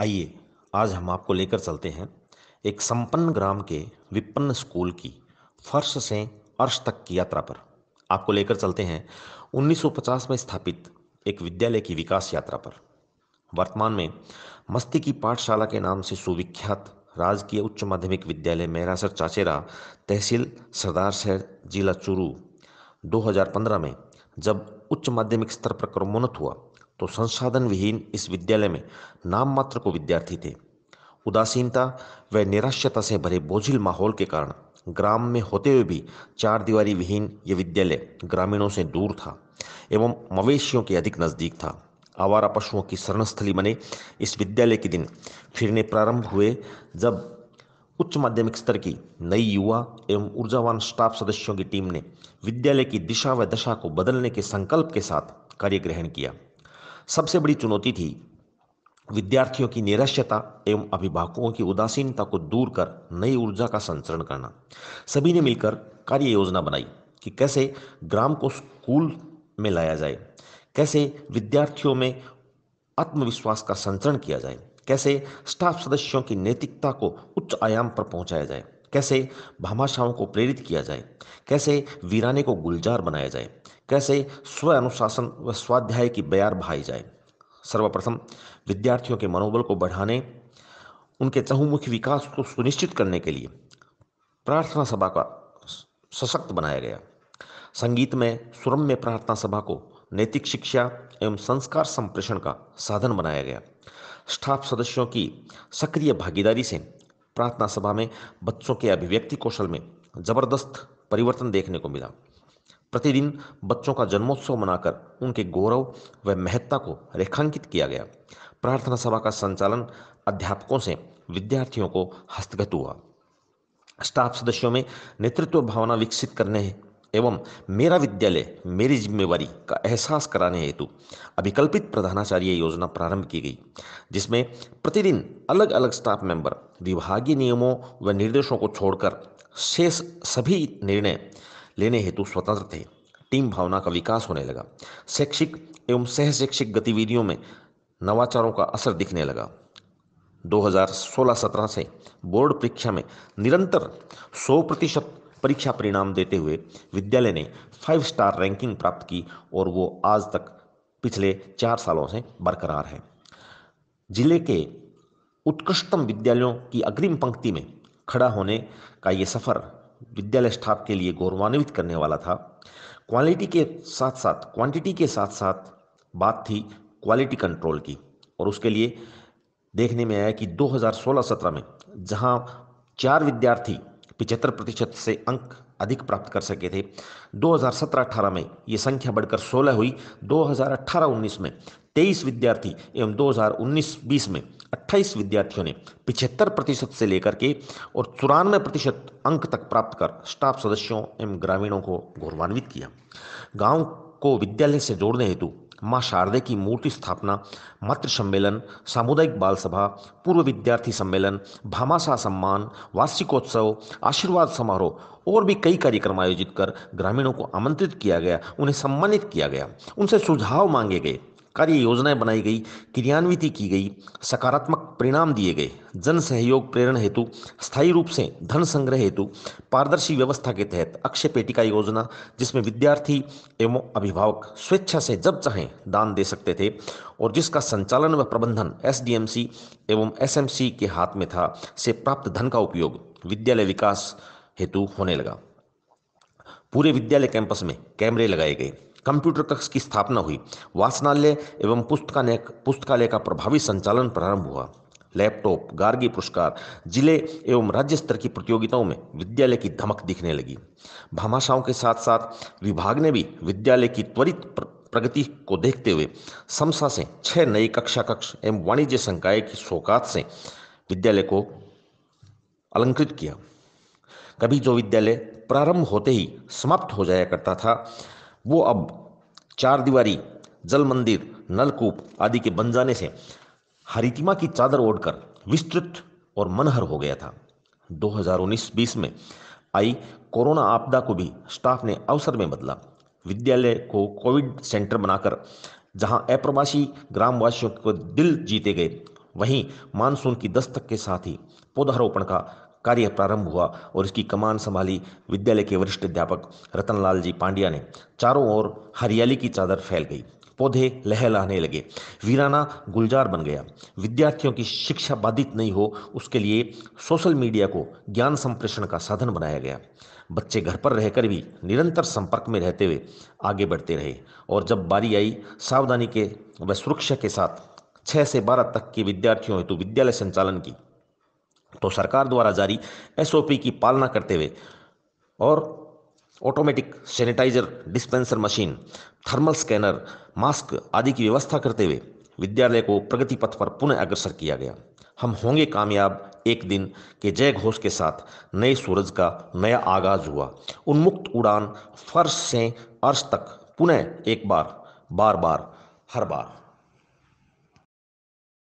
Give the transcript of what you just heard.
आइए आज हम आपको लेकर चलते हैं एक संपन्न ग्राम के विपन्न स्कूल की फर्श से अर्श तक की यात्रा पर आपको लेकर चलते हैं 1950 में स्थापित एक विद्यालय की विकास यात्रा पर वर्तमान में मस्ती की पाठशाला के नाम से सुविख्यात राजकीय उच्च माध्यमिक विद्यालय मेहरासर चाचेरा तहसील सरदार शहर जिला चूरू 2015 में जब उच्च माध्यमिक स्तर पर क्रमोन्नत हुआ तो संसाधन विहीन इस विद्यालय में नाम मात्र को विद्यार्थी थे उदासीनता व निराश्यता से भरे बोझिल माहौल के कारण ग्राम में होते हुए भी चार दीवारी विहीन ये विद्यालय ग्रामीणों से दूर था एवं मवेशियों के अधिक नज़दीक था आवारा पशुओं की शरणस्थली बने इस विद्यालय के दिन फिरने प्रारंभ हुए जब उच्च माध्यमिक स्तर की नई युवा एवं ऊर्जावान स्टाफ सदस्यों की टीम ने विद्यालय की दिशा व दशा को बदलने के संकल्प के साथ कार्य ग्रहण किया सबसे बड़ी चुनौती थी विद्यार्थियों की निरश्यता एवं अभिभावकों की उदासीनता को दूर कर नई ऊर्जा का संचरण करना सभी ने मिलकर कार्य योजना बनाई कि कैसे ग्राम को स्कूल में लाया जाए कैसे विद्यार्थियों में आत्मविश्वास का संचरण किया जाए कैसे स्टाफ सदस्यों की नैतिकता को उच्च आयाम पर पहुंचाया जाए कैसे भामाशाहों को प्रेरित किया जाए कैसे वीराने को गुलजार बनाया जाए कैसे स्व अनुशासन व स्वाध्याय की बयार बहाई जाए सर्वप्रथम विद्यार्थियों के मनोबल को बढ़ाने उनके चहुमुखी विकास को सुनिश्चित करने के लिए प्रार्थना सभा का सशक्त बनाया गया संगीत में सुरम में प्रार्थना सभा को नैतिक शिक्षा एवं संस्कार संप्रेषण का साधन बनाया गया स्टाफ सदस्यों की सक्रिय भागीदारी से प्रार्थना सभा में बच्चों के अभिव्यक्ति कौशल में जबरदस्त परिवर्तन देखने को मिला प्रतिदिन बच्चों का जन्मोत्सव मनाकर उनके गौरव व महत्ता को रेखांकित किया गया प्रार्थना सभा का संचालन अध्यापकों से विद्यार्थियों को हस्तगत हुआ स्टाफ सदस्यों में नेतृत्व भावना विकसित करने एवं मेरा विद्यालय मेरी जिम्मेवारी का एहसास कराने हेतु अभिकल्पित प्रधानाचार्य योजना प्रारंभ की गई जिसमें प्रतिदिन अलग अलग स्टाफ मेंबर विभागीय नियमों व निर्देशों को छोड़कर शेष सभी निर्णय लेने हेतु स्वतंत्र थे टीम भावना का विकास होने लगा शैक्षिक एवं सह शैक्षिक गतिविधियों में नवाचारों का असर दिखने लगा 2016-17 से बोर्ड परीक्षा में निरंतर 100 प्रतिशत परीक्षा परिणाम देते हुए विद्यालय ने फाइव स्टार रैंकिंग प्राप्त की और वो आज तक पिछले चार सालों से बरकरार है जिले के उत्कृष्टतम विद्यालयों की अग्रिम पंक्ति में खड़ा होने का ये सफ़र विद्यालय स्टाफ के लिए गौरवान्वित करने वाला था क्वालिटी के साथ साथ क्वांटिटी के साथ साथ बात थी क्वालिटी कंट्रोल की और उसके लिए देखने में आया कि 2016-17 में जहां चार विद्यार्थी पिचहत्तर प्रतिशत से अंक अधिक प्राप्त कर सके थे 2017-18 में ये संख्या बढ़कर 16 हुई 2018-19 में 23 विद्यार्थी एवं 2019-20 में 28 विद्यार्थियों ने पिछहत्तर प्रतिशत से लेकर के और चौरानवे प्रतिशत अंक तक प्राप्त कर स्टाफ सदस्यों एवं ग्रामीणों को गौरवान्वित किया गांव को विद्यालय से जोड़ने हेतु माँ शारदे की मूर्ति स्थापना मातृ सम्मेलन सामुदायिक बाल सभा पूर्व विद्यार्थी सम्मेलन भामाशाह सम्मान वार्षिकोत्सव आशीर्वाद समारोह और भी कई कार्यक्रम आयोजित कर ग्रामीणों को आमंत्रित किया गया उन्हें सम्मानित किया गया उनसे सुझाव मांगे गए कार्य योजनाएं बनाई गई क्रियान्वित की गई सकारात्मक परिणाम दिए गए जन सहयोग प्रेरण हेतु स्थायी रूप से धन संग्रह हेतु पारदर्शी व्यवस्था के तहत अक्षय पेटिका योजना जिसमें विद्यार्थी एवं अभिभावक स्वेच्छा से जब चाहें दान दे सकते थे और जिसका संचालन व प्रबंधन एस एवं एस के हाथ में था से प्राप्त धन का उपयोग विद्यालय विकास हेतु होने लगा पूरे विद्यालय कैंपस में कैमरे लगाए गए कंप्यूटर कक्ष की स्थापना हुई वाचनालय एवं पुस्तकालय पुस्तकालय का प्रभावी संचालन प्रारंभ हुआ लैपटॉप गार्गी पुरस्कार जिले एवं राज्य स्तर की प्रतियोगिताओं में विद्यालय की धमक दिखने लगी भामाशाओं के साथ साथ विभाग ने भी विद्यालय की त्वरित प्रगति को देखते हुए समसा से छह नई कक्षा कक्ष एवं वाणिज्य संकाय की सौकात से विद्यालय को अलंकृत किया कभी जो विद्यालय प्रारंभ होते ही समाप्त हो जाया करता था वो अब चार दीवारी जल मंदिर नलकूप आदि के बन जाने से हरितिमा की चादर ओढ़कर विस्तृत और मनहर हो गया था 2019-20 में आई कोरोना आपदा को भी स्टाफ ने अवसर में बदला विद्यालय को कोविड सेंटर बनाकर जहां अप्रवासी ग्रामवासियों को दिल जीते गए वहीं मानसून की दस्तक के साथ ही पौधारोपण का कार्य प्रारंभ हुआ और इसकी कमान संभाली विद्यालय के वरिष्ठ अध्यापक रतनलाल जी पांड्या ने चारों ओर हरियाली की चादर फैल गई पौधे लहलाने लगे वीराना गुलजार बन गया विद्यार्थियों की शिक्षा बाधित नहीं हो उसके लिए सोशल मीडिया को ज्ञान संप्रेषण का साधन बनाया गया बच्चे घर पर रहकर भी निरंतर संपर्क में रहते हुए आगे बढ़ते रहे और जब बारी आई सावधानी के व सुरक्षा के साथ छः से बारह तक के विद्यार्थियों हेतु विद्यालय संचालन की तो सरकार द्वारा जारी एसओपी की पालना करते हुए और automatic sanitiser dispenser machine thermal scanner mask आदि की व्यवस्था करते हुए विद्यालय को प्रगति पथ पर पुनः अग्रसर किया गया हम होंगे कामयाब एक दिन के जय घोष के साथ नए सूरज का नया आगाज हुआ उन्मुक्त उड़ान फर्श से अर्श तक पुनः एक बार बार बार हर बार